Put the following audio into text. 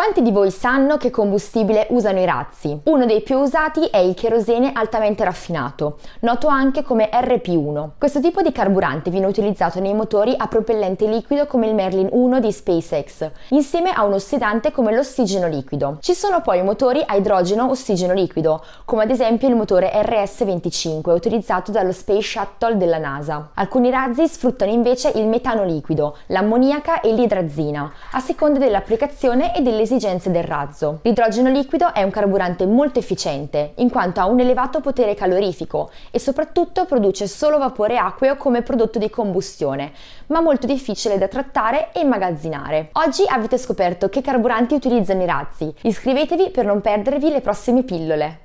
Quanti di voi sanno che combustibile usano i razzi? Uno dei più usati è il cherosene altamente raffinato, noto anche come RP1. Questo tipo di carburante viene utilizzato nei motori a propellente liquido come il Merlin 1 di SpaceX, insieme a un ossidante come l'ossigeno liquido. Ci sono poi motori a idrogeno-ossigeno liquido, come ad esempio il motore RS-25 utilizzato dallo Space Shuttle della NASA. Alcuni razzi sfruttano invece il metano liquido, l'ammoniaca e l'idrazina, a seconda dell'applicazione e delle esigenze del razzo. L'idrogeno liquido è un carburante molto efficiente, in quanto ha un elevato potere calorifico e soprattutto produce solo vapore acqueo come prodotto di combustione, ma molto difficile da trattare e immagazzinare. Oggi avete scoperto che carburanti utilizzano i razzi. Iscrivetevi per non perdervi le prossime pillole.